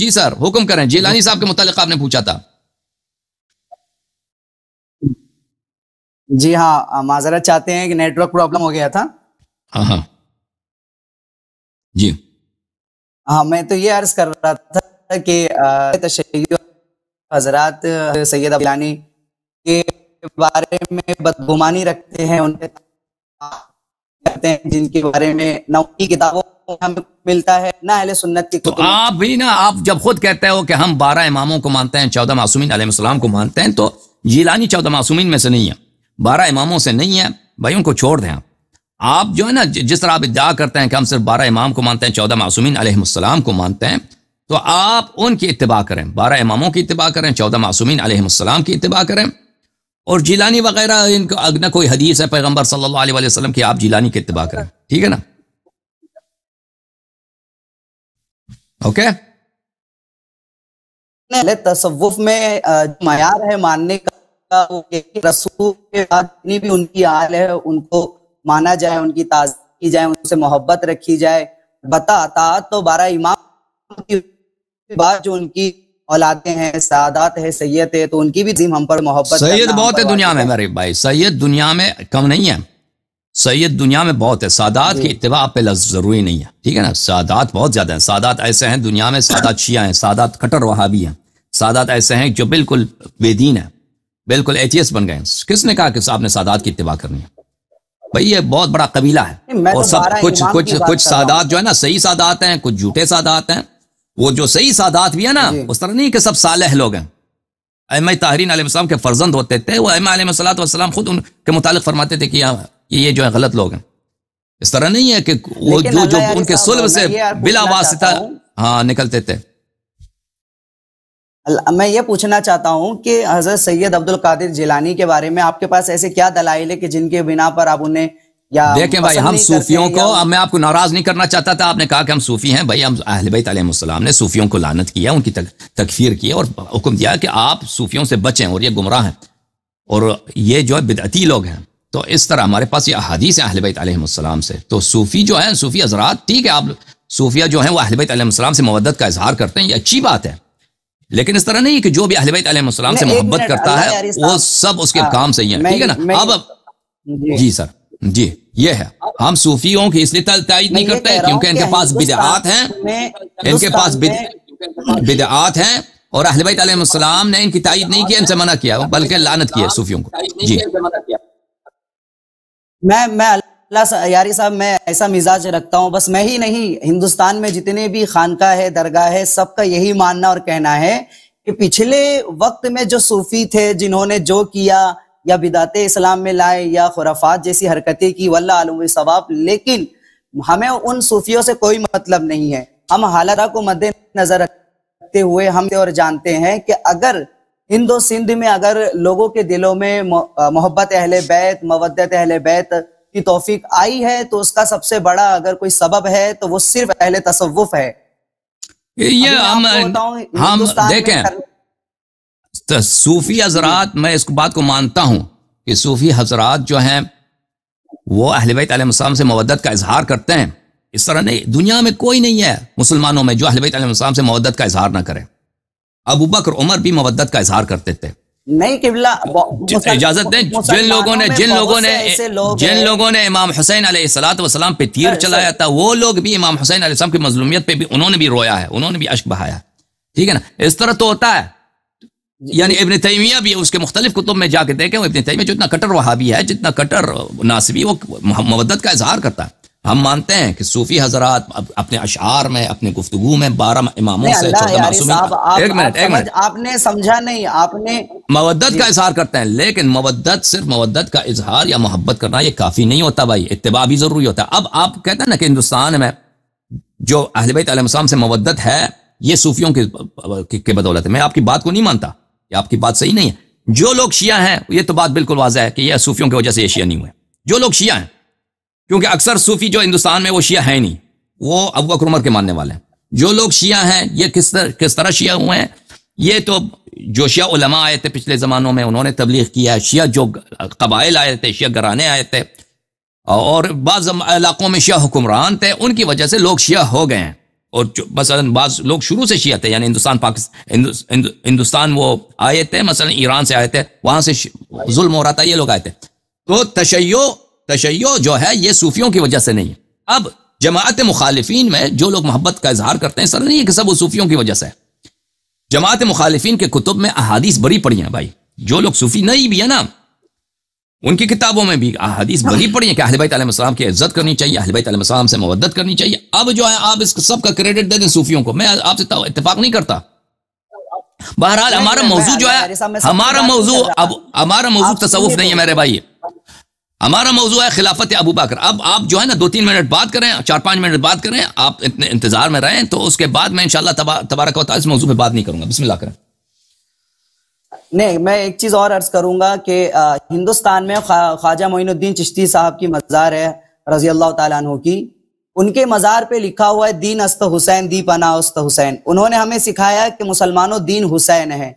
जी sir हुक्म करें जेलानी साहब के मुतालिक आपने पूछा था जी हाँ माजरत चाहते हैं कि नेटवर्क प्रॉब्लम हो गया था हाँ हाँ जी हाँ मैं तो ये अर्ज कर रहा था कि हजरत सैयद अबलानी के बारे में बदगुमानी रखते हैं उनके हैं जिनके बारे में ना किताबों हमें मिलता है ना अहले सुन्नत की तो आप भी ना आप जब खुद कहते हो कि हम बारह इमामों को मानते हैं चौदह मासूमिन आलम को मानते हैं तो जीलानी चौदह मासूमिन में से नहीं है बारह इमामों से नहीं है भाई उनको छोड़ दें आप जो है ना जिस तरह आप इद्दा करते हैं कि हम सिर्फ बारह इमाम को मानते हैं चौदह मासूमिन आलम को मानते हैं तो आप उनकी इतबा करें बारह इमामों की इतबा करें चौदह मासूमिन आलम की इतबा करें और जीलानी वगैरह इनको न कोई हदीस है पैगम्बर सल्ला वसलम की आप जिलानी की इतबा करें ठीक है ना ओके okay? तसव्वुफ में मैार है मानने का रसूल के बाद जितनी भी उनकी आल है उनको माना जाए उनकी ताज की जाए उनसे मोहब्बत रखी जाए बता तो बारह इमाम की बात जो उनकी औलादे हैं सादात है सैयद है तो उनकी भी जिम हम पर मोहब्बत सैयद बहुत है दुनिया में मेरे भाई सैयद दुनिया में कम नहीं है सैयद दुनिया में बहुत है सादात के इतवा पे लफ्ज ज़रूरी नहीं है ठीक है ना सादात बहुत ज़्यादा है सादात ऐसे हैं दुनिया में सादात शिया हैं सादात कटर भी हैं सादात ऐसे हैं जो बिल्कुल बेदीन है बिल्कुल एचियस बन गए किसने कहा कि ने सादात की इतवा करनी है भाई ये बहुत बड़ा कबीला है तो और सब कुछ कुछ कुछ सादात जो है ना सही सादात हैं कुछ झूठे सादात हैं वो जो सही सादात भी है ना उस तरह नहीं कि सब सालह लोग हैं अम तहरीन आलम के फर्जंद होते थे वो अम सलाम खुद उनके मुतालिक फरमाते थे कि यहाँ ये ये जो है गलत लोग हैं इस तरह नहीं है कि वो जो जो उनके सुलभ से बिला वास्ता हाँ निकलते थे मैं ये पूछना चाहता हूँ कि हजरत सैयद अब्दुल कादिर जिलानी के बारे में आपके पास ऐसे क्या दलाइल है कि जिनके बिना पर आप उन्हें या देखें भाई हम सूफियों को अब मैं आपको नाराज नहीं करना चाहता था आपने कहा कि हम सूफी हैं भाई हम अहल बैतम ने सूफियों को लानत किया उनकी तक, तकफीर की और हुक्म दिया कि आप सूफियों से बचें और ये गुमराह हैं और ये जो है बिदअती लोग हैं तो इस तरह हमारे पास ये अहदीस हैं अहलबैत आलम से तो सूफ़ी जो है सूफ़ी हजरात ठीक है आप सूफिया जो है वह अहलबैत आलम से मवदत का इजहार करते हैं ये अच्छी बात है लेकिन इस तरह नहीं कि जो भी अहलबैत आलम से मोहब्बत करता है वो सब उसके हाँ, काम सही है ठीक है ना अब जी सर जी ये है हम सूफियों की इसलिए तयद नहीं करते क्योंकि इनके पास बिदात हैं इनके पास बिदात हैं और अहलबैत आलम ने इनकी तयद नहीं की इनसे मना किया बल्कि लानत किया सूफियों को जी मैं मैं अल्लाह यारी साहब मैं ऐसा मिजाज रखता हूँ बस मैं ही नहीं हिंदुस्तान में जितने भी खानका है दरगाह है सबका यही मानना और कहना है कि पिछले वक्त में जो सूफी थे जिन्होंने जो किया या बिदात इस्लाम में लाए या खुराफात जैसी हरकतें की वल्ला आलम सवाब लेकिन हमें उन सूफियों से कोई मतलब नहीं है हम हालात को मद्देनजर रखते हुए हम और जानते हैं कि अगर इन दो सिंध में अगर लोगों के दिलों में मोहब्बत अहल बैत मवदत अहल बैत की तोफीक आई है तो उसका सबसे बड़ा अगर कोई सबब है तो वो सिर्फ अहल तसव्वुफ है ये हम हम देखें सूफी हजरात मैं इस बात को मानता हूं कि सूफी हजरात जो हैं वो बैत अलैहिस्सलाम से मवदत का इजहार करते हैं इस तरह नहीं दुनिया में कोई नहीं है मुसलमानों में जो बैत अलैहिस्सलाम से मवदत का इजहार ना करें अबू बकर उमर भी मवदत का इजहार करते थे नहीं किबला इजाजत दें जिन लोगों ने जिन लोगों ने जिन लोगों ने इमाम हुसैन सलाम पे तीर चलाया था वो लोग भी इमाम हुसैन आसलम की मजलूमियत पे भी उन्होंने भी रोया है उन्होंने भी अश्क बहाया ठीक है ना इस तरह तो होता है यानी इबन तैमिया भी उसके मुख्तलिफ कुतुब में जाके देखें इबन तैमिया जितना कटर वहाबी है जितना कटर नासिबी वो मवदत का इजहार करता है हम मानते हैं कि सूफी हजरात अपने अशार में अपने गुफ्तगु में बारह इमामों से चौदह एक मिनट एक मिनट आपने समझा नहीं आपने मवदत का इजहार करते हैं लेकिन मवदत सिर्फ मवदत का इजहार या मोहब्बत करना ये काफ़ी नहीं होता भाई इतबा भी ज़रूरी होता है अब आप कहते हैं ना कि हिंदुस्तान में जो अहलबैत आलम से मवदत है ये सूफियों के, के बदौलत है मैं आपकी बात को नहीं मानता ये आपकी बात सही नहीं है जो लोग शिया हैं ये तो बात बिल्कुल वाजह है कि यह सूफियों की वजह से ये शिया नहीं हुए जो लोग शिया हैं क्योंकि अक्सर सूफी जो हिंदुस्तान में वो शिया है नहीं वो अबू बकर उमर के मानने वाले हैं जो लोग शिया हैं ये किस तरह किस तरह शिया हुए हैं ये तो जो शिया उलमा आए थे पिछले ज़मानों में उन्होंने तबलीग किया है शिया जो कबाइल आए थे शिया घराने आए थे और बाज़ इलाकों में शिया हुक्मरान थे उनकी वजह से लोग शिया हो गए हैं और मसलन बाज लोग शुरू से शिया थे यानी हिंदुस्तान पाकिस्तान हिंदुस्तान वो आए थे मसलन ईरान से आए थे वहाँ से जुल्म हो रहा था ये लोग आए थे तो तशैयो तशै जो है ये सूफियों की वजह से नहीं है अब जमात मुखालफी में जो लोग मोहब्बत का इजहार करते हैं सर नहीं है कि सब वो सूफियों की वजह से है जमात मुखालफी के कुतुब में अहादीस बड़ी पड़ी हैं भाई जो लोग सूफी नहीं भी है ना उनकी किताबों में भी अहादीस बड़ी पड़ी है कि अहिबाई तलम की इज्जत करनी चाहिए अहिबाई तलम से मवदत करनी चाहिए अब जो है आप इस सब का क्रेडिट दे दें सूफियों को मैं आपसे तो इतफाक नहीं करता बहरहाल हमारा मौजूद जो है हमारा मौजूद अब हमारा मौजूद तसवुफ नहीं है मेरे भाई हमारा मौजू है खिलाफत अबू बकर अब आप जो है ना दो तीन मिनट बात करें चार पांच मिनट बात करें आप इतने इंतजार में रहें तो उसके बाद मैं इनशाला तबारक इस मौजू पर बात नहीं करूंगा बिस्मिल्लाह करें नहीं मैं एक चीज और अर्ज करूंगा कि हिंदुस्तान में खा, ख्वाजा मोइनुद्दीन चिश्ती साहब की मजार है रजी अल्लाह तु की उनके मज़ार पे लिखा हुआ है दीन अस्त हुसैन पना अस्त हुसैन उन्होंने हमें सिखाया कि मुसलमानों दीन हुसैन है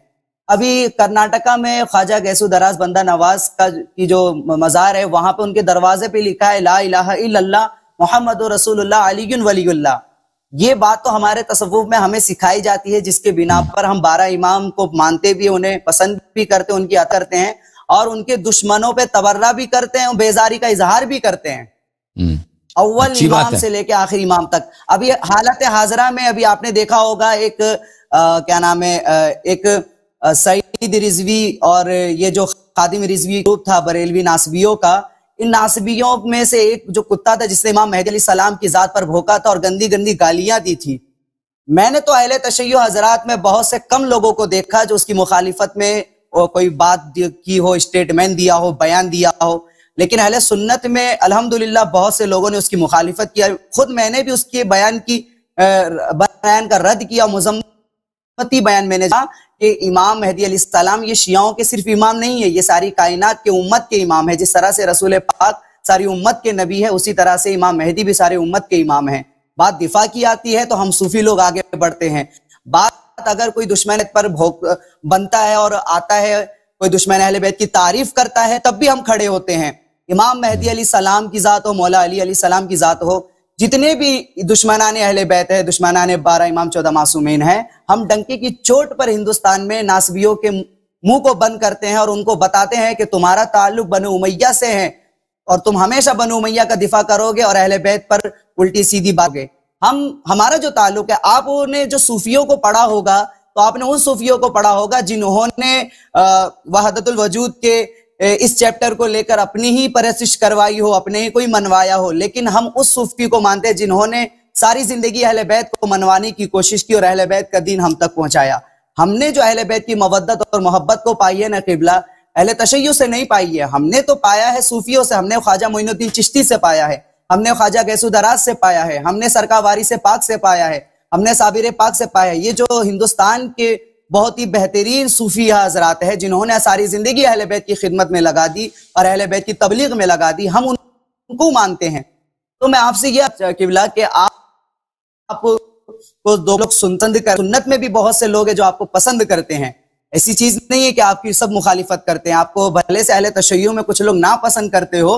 अभी कर्नाटका में ख्वाजा गैसू दराज बंदा नवाज का की जो मज़ार है वहां पे उनके दरवाजे पे लिखा है ला इला मोहम्मद रसूलुल्लाह अली वलील्ला ये बात तो हमारे तसवुफ में हमें सिखाई जाती है जिसके बिना पर हम बारह इमाम को मानते भी उन्हें पसंद भी करते हैं उनकी अतरते हैं और उनके दुश्मनों पे तबर्रा भी करते हैं बेजारी का इजहार भी करते हैं हम्म। अव्वल इमाम से लेके आखिरी इमाम तक अभी हालत हाजरा में अभी आपने देखा होगा एक आ, क्या नाम है एक सईद रिजवी और ये जो खादिम रिजवी ग्रुप था बरेलवी नासबियों का इन नासबियों में से एक जो कुत्ता था जिसने इमाम महदी सलाम की ज़ात पर भोका था और गंदी गंदी गालियां दी थी मैंने तो अहले तशैय हजरात में बहुत से कम लोगों को देखा जो उसकी मुखालिफत में कोई बात की हो स्टेटमेंट दिया हो बयान दिया हो लेकिन अहले सुन्नत में अल्हम्दुलिल्लाह बहुत से लोगों ने उसकी मुखालिफत किया खुद मैंने भी उसके बयान की बयान का रद्द किया मुजम्मती बयान मैंने कि इमाम मेहदी सलाम ये शियाओं के सिर्फ इमाम नहीं है ये सारी कायनात के उम्मत के इमाम है जिस तरह से रसूल पाक सारी उम्मत के नबी है उसी तरह से इमाम मेहदी भी सारे उम्मत के इमाम है बात दिफा की आती है तो हम सूफी लोग आगे बढ़ते हैं बात अगर कोई दुश्मन पर भोग बनता है और आता है कोई दुश्मन अहल बैत की तारीफ करता है तब भी हम खड़े होते हैं इमाम मेहदी सलाम की ज़ात हो मौला अली सलाम की ज़ात हो जितने भी दुश्मनान अहले बैत है दुश्मनान बारह इमाम चौदह मासूमीन है हम डंके की चोट पर हिंदुस्तान में नासबियों के मुंह को बंद करते हैं और उनको बताते हैं कि तुम्हारा ताल्लुक बन उमैया से है और तुम हमेशा बन उमैया का दिफा करोगे और अहले बैत पर उल्टी सीधी बागे हम हमारा जो ताल्लुक है आपने जो सूफियों को पढ़ा होगा तो आपने उन सूफियों को पढ़ा होगा जिन्होंने वहादतुल वजूद के इस चैप्टर को लेकर अपनी ही परसिश करवाई हो अपने ही कोई मनवाया हो लेकिन हम उस सूफी को मानते हैं जिन्होंने सारी जिंदगी अहल बैत को मनवाने की कोशिश की और अहल बैत का दिन हम तक पहुंचाया हमने जो अहल बैत की मवदत और मोहब्बत को पाई है ना किबला अहल तशैय से नहीं पाई है हमने तो पाया है सूफियों से हमने ख्वाजा मोइनुद्दीन चिश्ती से पाया है हमने ख्वाजा गैसुदराज से पाया है हमने सरकावारी से पाक से पाया है हमने साबिर पाक से पाया है ये जो हिंदुस्तान के बहुत ही बेहतरीन सूफी हजरात है जिन्होंने सारी ज़िंदगी अहल बैत की खिदमत में लगा दी और अहल बैत की तबलीग में लगा दी हम उनको मानते हैं तो मैं आपसे यह किबला कि आप, आप को दो लोग सुनतंद कर सुन्नत में भी बहुत से लोग हैं जो आपको पसंद करते हैं ऐसी चीज नहीं है कि आपकी सब मुखालिफत करते हैं आपको भले से अहले तशय में कुछ लोग ना पसंद करते हो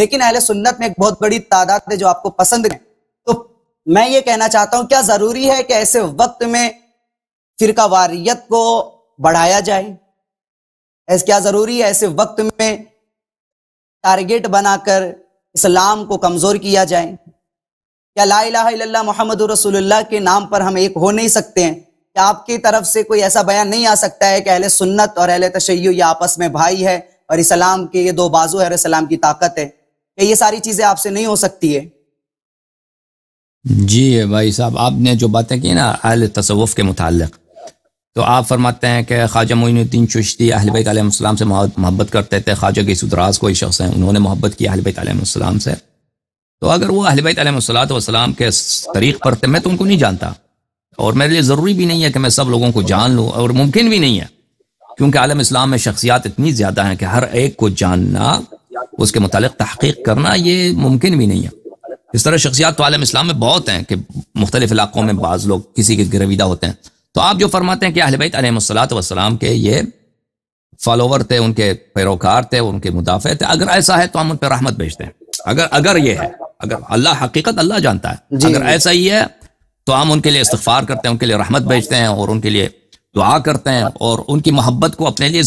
लेकिन अहले सुन्नत में एक बहुत बड़ी तादाद है जो आपको पसंद है तो मैं ये कहना चाहता हूँ क्या जरूरी है कि ऐसे वक्त में वारियत को बढ़ाया जाए ऐसे क्या ज़रूरी है ऐसे वक्त में टारगेट बनाकर इस्लाम को कमज़ोर किया जाए क्या ला इला मोहम्मद रसूलुल्लाह के नाम पर हम एक हो नहीं सकते हैं क्या आपकी तरफ से कोई ऐसा बयान नहीं आ सकता है कि अहले सुन्नत और अहले तशैय ये आपस में भाई है और इस्लाम के ये दो बाजू है और इस्लाम की ताकत है क्या ये सारी चीज़ें आपसे नहीं हो सकती है जी भाई साहब आपने जो बातें की ना अहल तसवुफ़ के मुतालिक तो आप फरमाते हैं कि ख्वाजा मोनुद्दीन चुश्ती अहलबैत से मोहब्बत करते थे ख्वाजा के सुदराज कोई शख्स हैं उन्होंने मोहब्बत की अहलबैत से तो अगर वो अहलबैत के तरीक़ पर थे मैं तो उनको नहीं जानता और मेरे लिए ज़रूरी भी नहीं है कि मैं सब लोगों को जान लूँ और मुमकिन भी नहीं है क्योंकि आलम इस्लाम में शख्सियात इतनी ज़्यादा हैं कि हर एक को जानना उसके मतलब तहकीक करना ये मुमकिन भी नहीं है इस तरह शख्सियात तो आलम इस्लाम में बहुत हैं कि मुख्तलिफ इलाक़ों में बाज़ लोग किसी के गिरविदा होते हैं तो आप जो फरमाते हैं कि अहलबैत अलैहिस्सलात वसलाम के ये फॉलोवर थे उनके पैरोकार थे उनके मुदाफ़े थे अगर ऐसा है तो हम उन पर रहमत भेजते हैं अगर अगर ये है अगर अल्लाह हकीकत अल्लाह जानता है अगर ऐसा ही है तो हम उनके लिए इस्तफार करते हैं उनके लिए रहमत भेजते हैं और उनके लिए दुआ करते हैं और उनकी मोहब्बत को अपने लिए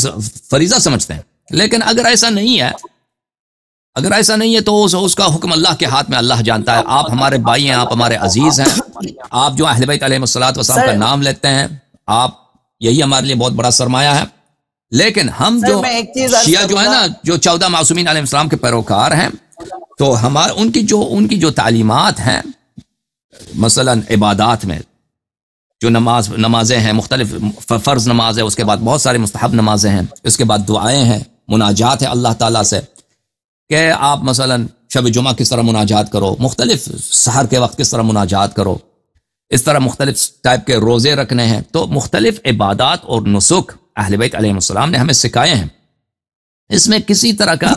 फरीजा समझते हैं लेकिन अगर ऐसा नहीं है अगर ऐसा नहीं है तो उस, उसका हुक्म अल्लाह के हाथ में अल्लाह जानता है आप हमारे भाई हैं आप हमारे अजीज़ हैं आप जो अहलबैत वसलाम का नाम लेते हैं आप यही हमारे लिए बहुत बड़ा सरमाया है लेकिन हम जो शिया जो है ना जो चौदह मासूमिन आलम के पैरोकार हैं तो हमारे उनकी जो उनकी जो तालीमत हैं मसलन इबादात में जो नमाज नमाजें हैं मुख्तलिफ फ़र्ज़ नमाज है उसके बाद बहुत सारे मुस्तहब नमाजें हैं उसके बाद दुआएं हैं मुनाजात है अल्लाह ताला से कि आप मसला शब जुमा किस तरह मुनाजात करो मुख्तलिफ सहर के वक्त किस तरह मुनाजात करो इस तरह मुख्तलिफ टाइप के रोज़े रखने हैं तो मुख्तलिफ इबादत और नसुख अहलबैत ने हमें सिखाए हैं इसमें किसी तरह का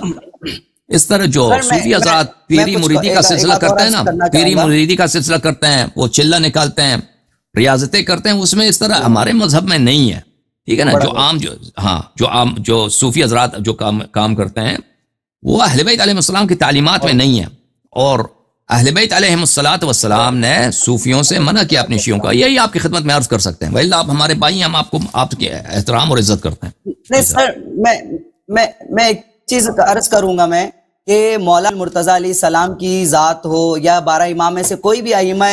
इस तरह जो सूफी हजरा पीरी मुरीदी का सिलसिला करते हैं ना पीरी मुरीदी का सिलसिला करते हैं वो चिल्ला निकालते हैं रियाजतें करते हैं उसमें इस तरह हमारे मजहब में नहीं है ठीक है ना जो आम जो हाँ जो आम जो सूफी हजरात जो काम काम करते हैं वो अहल बैत की तालीमत में नहीं है और अहल बैत वसलाम ने सूफियों से मना किया अपने शियों का यही आपकी खिदमत में अर्ज कर सकते हैं वही आप हमारे भाई हम आपको आपके एहतराम और इज्जत करते हैं अच्छा। चीज अर्ज करूंगा मैं कि मौलाना मुर्तज़ा सलाम की ज़ात हो या बारह इमाम में से कोई भी आइमा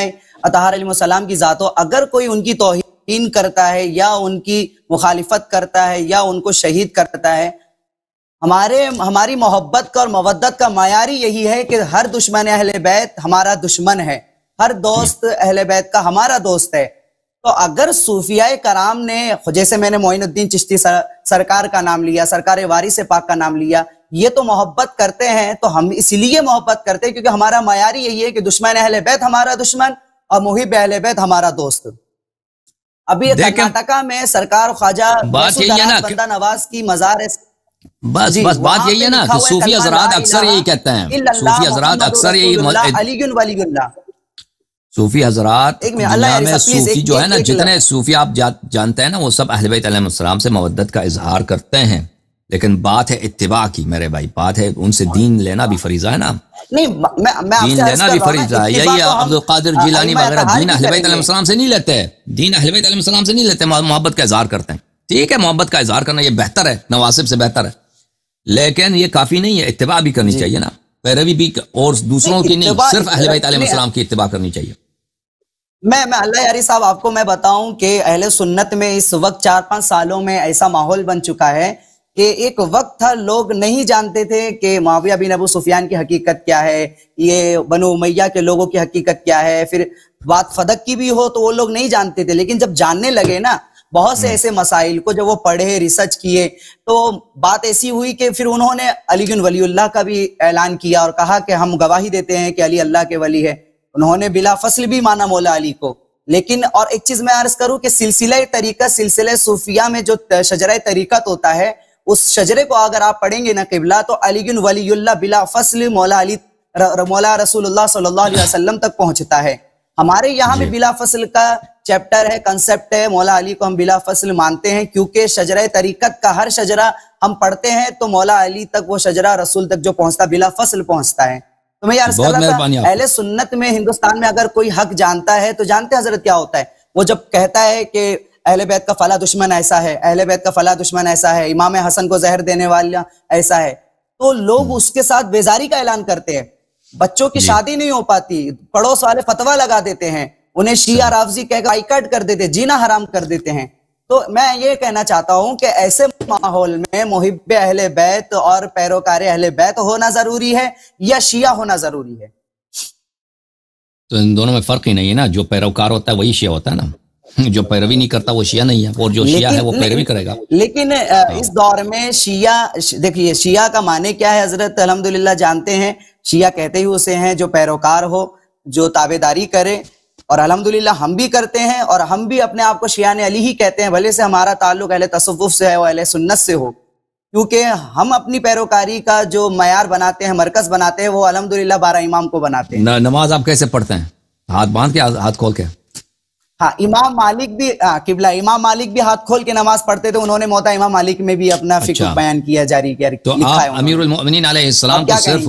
अतहार सलाम की ज़ात हो अगर कोई उनकी तोहन करता है या उनकी मुखालिफत करता है या उनको शहीद करता है हमारे हमारी मोहब्बत का और मवदत का मायारी यही है कि हर दुश्मन अहल बैत हमारा दुश्मन है हर दोस्त अहल बैत का हमारा दोस्त है तो अगर सूफिया कराम ने जैसे मैंने मोइनुद्दीन चिश्ती सर, सरकार का नाम लिया सरकार वारी से पाक का नाम लिया ये तो मोहब्बत करते हैं तो हम इसलिए मोहब्बत करते हैं क्योंकि हमारा मायारी यही है कि दुश्मन अहल बैत हमारा दुश्मन और मुहिब अहल बैत हमारा दोस्त अभी कर्नाटका में सरकार ख्वाजा बंदा नवाज की मजार बस बस बात यही है ना कि सूफी हजरात अक्सर यही कहते हैं सूफी हजरात अक्सर यही सूफी हजरात में सूफी जो है ना जितने सूफी आप जानते हैं ना वो सब अहलबैतम से मवदत का इजहार करते हैं लेकिन बात है इतबा की मेरे भाई बात है उनसे दीन लेना भी फरीजा है ना नहीं मैं मैं दीन लेना भी फरीजा है यही अब्दुल कादिर हाँ, जिलानी वगैरह दीन अहलबैतम से नहीं लेते दीन अहलबैतम से नहीं लेते मोहब्बत का इजहार करते हैं ठीक है मोहब्बत का इजहार करना ये बेहतर है नवासिब से बेहतर है लेकिन ये काफी नहीं है इतबा भी करनी चाहिए ना पैरवी भी और दूसरों की नहीं सिर्फ अहल बैतम की इतबा करनी चाहिए मैं मैं अल्लाह यारी साहब आपको मैं बताऊं कि अहले सुन्नत में इस वक्त चार पांच सालों में ऐसा माहौल बन चुका है कि एक वक्त था लोग नहीं जानते थे कि माविया बिन अबू सुफियान की हकीकत क्या है ये बनो मैया के लोगों की हकीकत क्या है फिर बात फदक की भी हो तो वो लोग नहीं जानते थे लेकिन जब जानने लगे ना बहुत से हम्म। ऐसे मसाइल को जब वो पढ़े रिसर्च किए तो बात ऐसी हुई कि फिर उन्होंने अली वली का भी ऐलान किया और कहा कि हम गवाही देते हैं कि अली अल्लाह के वली है उन्होंने बिला फसल भी माना मौला अली को लेकिन और एक चीज मैं अर्ज करूं कि सिलसिला तरीका सिलसिला सूफिया में जो शजरा तरीकत होता है उस शजरे को अगर आप पढ़ेंगे ना किबला तो अलीगन वलील्ला बिला फसल मौला अली मौला रसूल सल्लाम तक पहुंचता है हमारे यहाँ भी बिला फसल का चैप्टर है कंसेप्ट है मौला अली को हम बिला फसल मानते हैं क्योंकि शजरा तरीकत का हर शजरा हम पढ़ते हैं तो मौला अली तक वो शजरा रसूल तक जो पहुंचता बिला फसल पहुंचता है तो मैं यार पहले सुन्नत में हिंदुस्तान में अगर कोई हक जानता है तो जानते हजरत क्या होता है वो जब कहता है कि अहले बैत का फला दुश्मन ऐसा है अहले बैत का फला दुश्मन ऐसा है इमाम हसन को जहर देने वाला ऐसा है तो लोग हम्म। उसके साथ बेजारी का ऐलान करते हैं बच्चों की शादी नहीं हो पाती पड़ोस वाले फतवा लगा देते हैं उन्हें शिया राफजी कहकर आईकट कर देते जीना हराम कर देते हैं तो मैं ये कहना चाहता हूं कि ऐसे माहौल में मुहिब अहल बैत और पैरोकार अहल बैत होना जरूरी है या शिया होना जरूरी है तो इन दोनों में फर्क ही नहीं है ना जो पैरोकार होता है वही शिया होता है ना जो पैरवी नहीं करता वो शिया नहीं है और जो शिया है वो पैरवी करेगा लेकिन हाँ। इस दौर में शिया देखिए शिया का माने क्या है हजरत अलहमदुल्ला जानते हैं शिया कहते ही उसे हैं जो पैरोकार हो जो ताबेदारी करे और अलहमदुल्ला हम भी करते हैं और हम भी अपने आप को शियान अली ही कहते हैं भले से हमारा ताल्लुक अहले तसवुफ से है अहले सुन्नत से हो क्योंकि हम अपनी पैरोकारी का जो मैार बनाते हैं मरकज बनाते हैं वो अलहमदुल्ला बारह इमाम को बनाते हैं नमाज आप कैसे पढ़ते हैं हाथ बांध के हाथ खोल के हाँ इमाम मालिक भी हाँ, किबला इमाम मालिक भी हाथ खोल के नमाज पढ़ते थे उन्होंने मोता इमाम मालिक में भी अपना अच्छा। फिक्र बयान किया जारी किया तो अमीर अलैहिस्सलाम को सिर्फ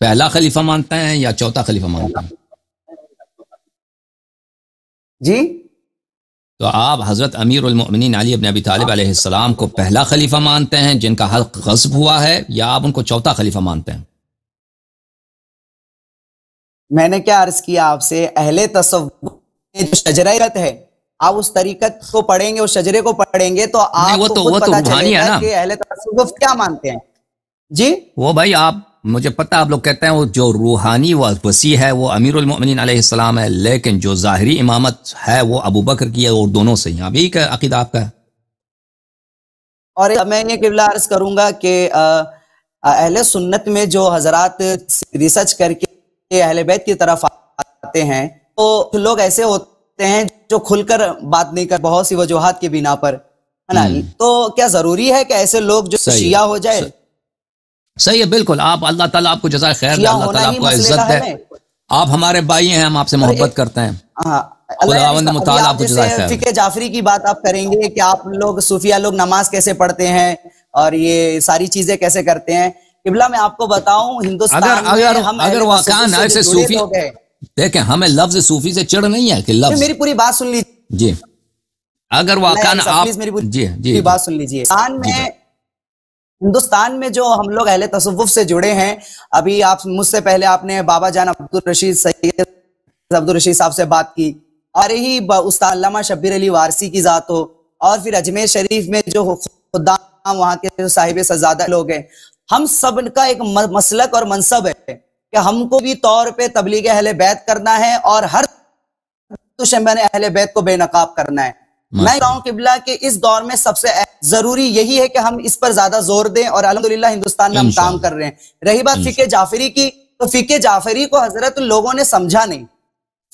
पहला खलीफा मानते हैं या चौथा खलीफा मानते हैं जी तो आप हजरत अमीर उलमिन अली अबन अबी तालिब हाँ। को पहला खलीफा मानते हैं जिनका हक गजब हुआ है या आप उनको चौथा खलीफा मानते हैं मैंने क्या अर्ज किया आपसे अहले तस्वुर जो शजरात है आप उस तरीकत को पढ़ेंगे उस शजरे को पढ़ेंगे तो आप वो तो, तो है ना कि अहले तसव्वुफ क्या मानते हैं जी वो भाई आप मुझे पता आप लोग कहते हैं वो जो रूहानी वसी है वो अमीर अमीरमिन है लेकिन जो ज़ाहरी इमामत है वो अबू बकर की है और दोनों से यहाँ भी अकीदा आपका है और मैं ये किबला अर्ज करूंगा कि अहले सुन्नत में जो हजरात रिसर्च करके अहले बैत की तरफ आते हैं तो लोग ऐसे होते हैं जो खुलकर बात नहीं कर बहुत सी वजूहत की बिना पर है ना हम्म। तो क्या जरूरी है कि ऐसे लोग जो शिया हो जाए सही, है बिल्कुल आप अल्लाह ताला आपको जजाय खैर अल्लाह ताला आपको इज्जत है आप हमारे भाई हैं हम आपसे मोहब्बत करते हैं हाँ, फिके जाफरी की बात आप करेंगे कि आप लोग सूफिया लोग नमाज कैसे पढ़ते हैं और ये सारी चीजें कैसे करते हैं किबला मैं आपको बताऊं हिंदुस्तान अगर अगर हम अगर वाकान ऐसे सूफी लोग हैं देखे हमें लफ्ज सूफी से चढ़ नहीं है कि लफ्ज मेरी पूरी बात सुन लीजिए जी अगर वाकान आप मेरी पूरी जी जी बात सुन लीजिए में हिंदुस्तान में जो हम लोग अहले तसव्वुफ से जुड़े हैं अभी आप मुझसे पहले आपने बाबा जान अब्दुल रशीद सैयद अब्दुल रशीद साहब से बात की और यही उस्ताद शब्बीर अली वारसी की ज़ात हो और फिर अजमेर शरीफ में जो खुदा वहां के जो साहिब सजादा लोग हैं हम सब का एक मसलक और मनसब है कि हमको भी तौर पे तबलीग अहल बैत करना है और हर तो मैंने अहल बैत को बेनकाब करना है मैं कहूँ किबला के इस दौर में सबसे जरूरी यही है कि हम इस पर ज्यादा जोर दें और अलहमदुल्ला हिंदुस्तान में हम काम कर रहे हैं रही बात फिके जाफरी की तो फिके जाफरी को हजरत लोगों ने समझा नहीं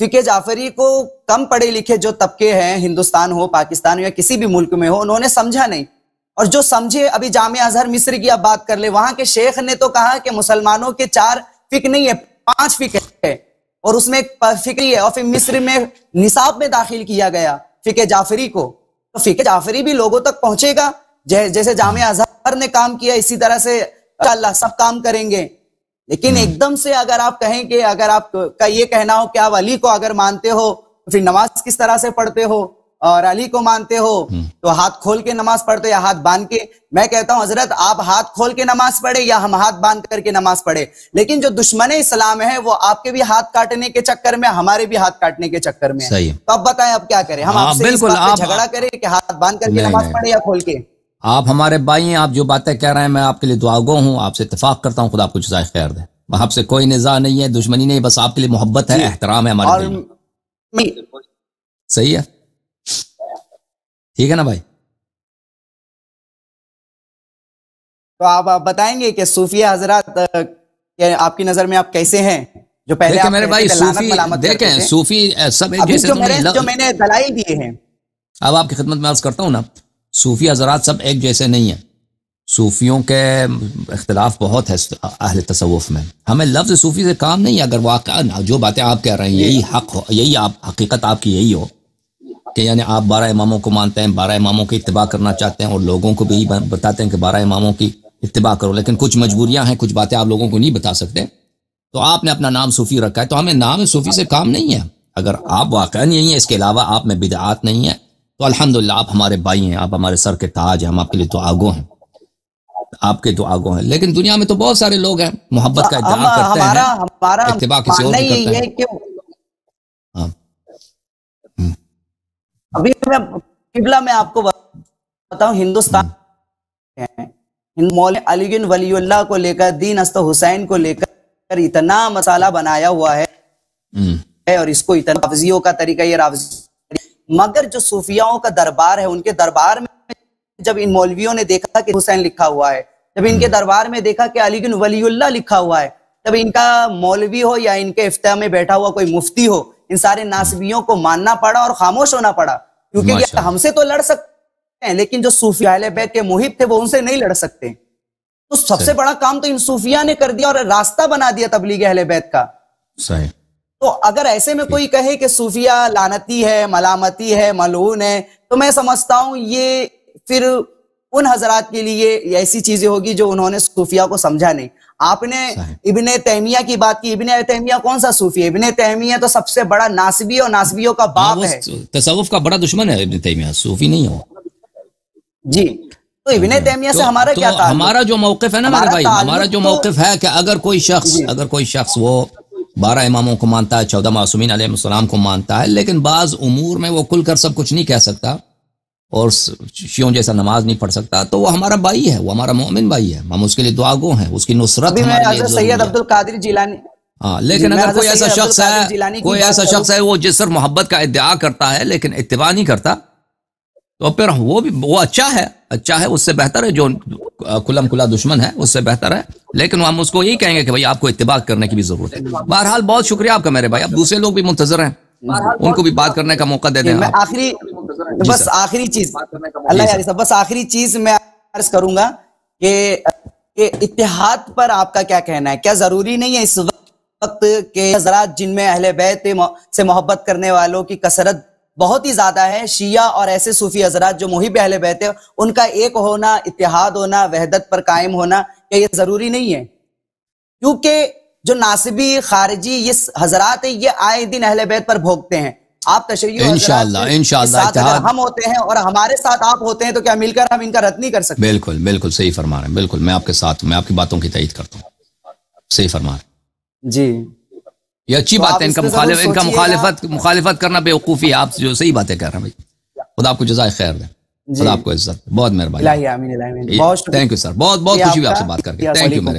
फिके जाफरी को कम पढ़े लिखे जो तबके हैं हिंदुस्तान हो पाकिस्तान हो या किसी भी मुल्क में हो उन्होंने समझा नहीं और जो समझे अभी जाम अजहर मिस्र की आप बात कर ले वहां के शेख ने तो कहा कि मुसलमानों के चार फिक नहीं है पांच फिक है और उसमें फिक्री है और फिर मिस्र में निसाब में दाखिल किया गया फिके जाफरी को तो फिके जाफरी भी लोगों तक पहुंचेगा जैसे जाम अजहर ने काम किया इसी तरह से अल्लाह सब काम करेंगे लेकिन हम्म। एकदम से अगर आप कहें कि अगर आप का ये कहना हो कि आप अली को अगर मानते हो तो फिर नमाज किस तरह से पढ़ते हो और अली को मानते हो हम्म। तो हाथ खोल के नमाज पढ़ते या हाथ बांध के मैं कहता हूं हजरत आप हाथ खोल के नमाज पढ़े या हम हाथ बांध करके नमाज पढ़े लेकिन जो दुश्मन इस्लाम है वो आपके भी हाथ काटने के चक्कर में हमारे भी हाथ काटने के चक्कर में सही तो अब बताएं अब क्या करें हम हाँ, आपसे झगड़ा करें कि हाथ बांध करके नमाज पढ़े या खोल के आप हमारे भाई हैं आप जो बातें कह रहे हैं मैं आपके लिए दुआगो हूँ आपसे इतफाक करता हूँ खुदा आपको जजाय खैर दे आपसे कोई निजा नहीं है दुश्मनी नहीं बस आपके लिए मोहब्बत है एहतराम है हमारे सही है ठीक है ना भाई तो आप, आप बताएंगे कि सूफिया हजरत आपकी नजर में आप कैसे हैं जो पहले आप मेरे भाई सूफी देखें सूफी सब जैसे जो, मैंने, जो मैंने दलाई दिए हैं अब आपकी खिदमत में अर्ज करता हूँ ना सूफी हजरात सब एक जैसे नहीं है सूफियों के अख्तिलाफ बहुत है अहल तसवुफ में हमें लफ्ज़ सूफी से काम नहीं है अगर वाक़ जो बातें आप कह रहे हैं यही हक हो यही आप हकीकत आपकी यही हो कि यानी आप बारह इमामों को मानते हैं बारह इमामों की इतबा करना चाहते हैं और लोगों को भी बताते हैं कि बारह इमामों की इतबा करो लेकिन कुछ मजबूरियां हैं कुछ बातें आप लोगों को नहीं बता सकते तो आपने अपना नाम सूफी रखा है तो हमें नाम सूफी से काम नहीं है अगर आप वाक़ नहीं है इसके अलावा आप में बिदात नहीं है तो अलहमदिल्ला आप हमारे भाई हैं आप हमारे सर के ताज हैं हम आपके लिए तो आगो हैं आपके तो आगो हैं लेकिन दुनिया में तो बहुत सारे लोग हैं मोहब्बत का इतना करते हैं इतबा किसी और करते हैं अभी मैं किबला में आपको बताऊं हिंदुस्तान मौल अलीगन को लेकर दीन अस्त हुसैन को लेकर इतना मसाला बनाया हुआ है हम्म। और इसको इतना अफजियों का तरीका ये मगर जो सूफियाओं का दरबार है उनके दरबार में जब इन मौलवियों ने देखा कि हुसैन लिखा हुआ है जब इनके हम्म। दरबार में देखा कि अलीगन वलील्ला लिखा हुआ है तब इनका मौलवी हो या इनके इफ्ताह में बैठा हुआ कोई मुफ्ती हो इन सारे नासबियों को मानना पड़ा और खामोश होना पड़ा क्योंकि हमसे तो लड़ सकते हैं लेकिन जो सूफिया के मुहिब थे वो उनसे नहीं लड़ सकते तो सबसे बड़ा काम तो इन सूफिया ने कर दिया और रास्ता बना दिया तबलीग अहले बैत का सही तो अगर ऐसे में कोई कहे कि सूफिया लानती है मलामती है मलून है तो मैं समझता हूं ये फिर उन हजरात के लिए ऐसी चीजें होगी जो उन्होंने सूफिया को समझा नहीं आपने इबन तहमिया की बात की इबन तहमिया कौन सा सूफी है इबन तहमिया तो सबसे बड़ा नासबी और नासबियों का बाप हाँ, है तो तसवुफ का बड़ा दुश्मन है इबन तहमिया सूफी नहीं हो जी तो इबन हाँ, तहमिया से तो- हमारा तो क्या था हमारा जो मौकफ है ना मेरे भाई हमारा जो मौकफ है कि अगर कोई शख्स अगर कोई शख्स वो बारह इमामों को मानता है चौदह मासूमिन को मानता है लेकिन बाज़ उमूर में वो खुल कर सब कुछ नहीं कह सकता और शियों जैसा नमाज नहीं पढ़ सकता तो वो हमारा भाई है वो हमारा मोमिन भाई है हम उसके लिए दुआगो है हैं उसकी नुसरत सैयद अब्दुल कादिर जिलानी हाँ लेकिन अगर कोई ऐसा शख्स है कोई ऐसा शख्स है वो जिस सिर्फ मोहब्बत का इद्या करता है लेकिन इतवा नहीं करता तो फिर वो भी वो अच्छा है अच्छा है उससे बेहतर है जो खुलम खुला दुश्मन है उससे बेहतर है लेकिन हम उसको यही कहेंगे कि भाई आपको इतवा करने की भी जरूरत है बहरहाल बहुत शुक्रिया आपका मेरे भाई अब दूसरे लोग भी मुंतजर हैं हम्म, उनको भी बात करने का मौका दे दें आखिरी बस आखिरी चीज अल्लाह बस आखिरी चीज मैं अर्ज करूंगा कि कि इतिहाद पर आपका क्या कहना है क्या जरूरी नहीं है इस वक्त के हजरात जिनमें अहल बैत से मोहब्बत करने वालों की कसरत बहुत ही ज्यादा है शिया और ऐसे सूफी हजरात जो मुहिब अहल बैत है उनका एक होना इतिहाद होना वहदत पर कायम होना क्या ये जरूरी नहीं है क्योंकि जो नासिबी खारजी ये हजरात है ये आए दिन अहले बैत पर भोगते हैं आप तशरी हम होते हैं और हमारे साथ आप होते हैं तो क्या मिलकर हम इनका रत्न नहीं कर सकते बिल्कुल बिल्कुल सही फरमा रहे हैं बिल्कुल मैं आपके साथ मैं आपकी बातों की तयद करता हूँ सही फरमा रहे जी ये अच्छी तो बात है इनका मुखालिफ इनका मुखालिफत मुखालिफत करना बेवकूफ़ी है आप जो सही बातें कर रहे हैं भाई खुद आपको जजाय खैर दें खुदा आपको इज्जत बहुत मेहरबानी थैंक यू सर बहुत बहुत खुशी हुई आपसे बात करके थैंक यू मेरे भाई